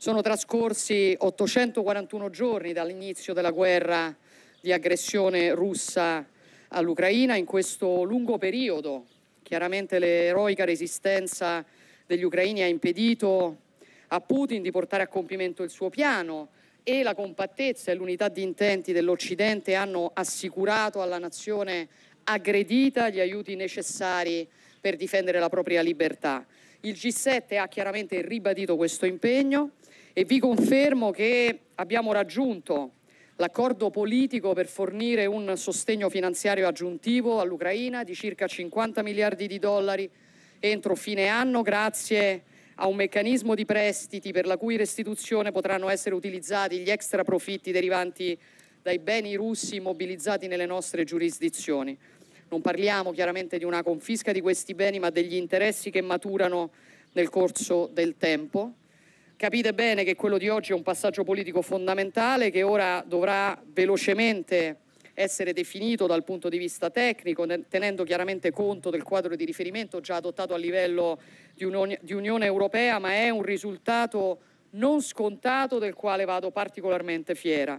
Sono trascorsi 841 giorni dall'inizio della guerra di aggressione russa all'Ucraina. In questo lungo periodo, chiaramente l'eroica resistenza degli ucraini ha impedito a Putin di portare a compimento il suo piano e la compattezza e l'unità di intenti dell'Occidente hanno assicurato alla nazione aggredita gli aiuti necessari per difendere la propria libertà. Il G7 ha chiaramente ribadito questo impegno e vi confermo che abbiamo raggiunto l'accordo politico per fornire un sostegno finanziario aggiuntivo all'Ucraina di circa 50 miliardi di dollari entro fine anno grazie a un meccanismo di prestiti per la cui restituzione potranno essere utilizzati gli extra profitti derivanti dai beni russi mobilizzati nelle nostre giurisdizioni. Non parliamo chiaramente di una confisca di questi beni, ma degli interessi che maturano nel corso del tempo. Capite bene che quello di oggi è un passaggio politico fondamentale che ora dovrà velocemente essere definito dal punto di vista tecnico, tenendo chiaramente conto del quadro di riferimento già adottato a livello di, Unione, di Unione Europea, ma è un risultato non scontato del quale vado particolarmente fiera.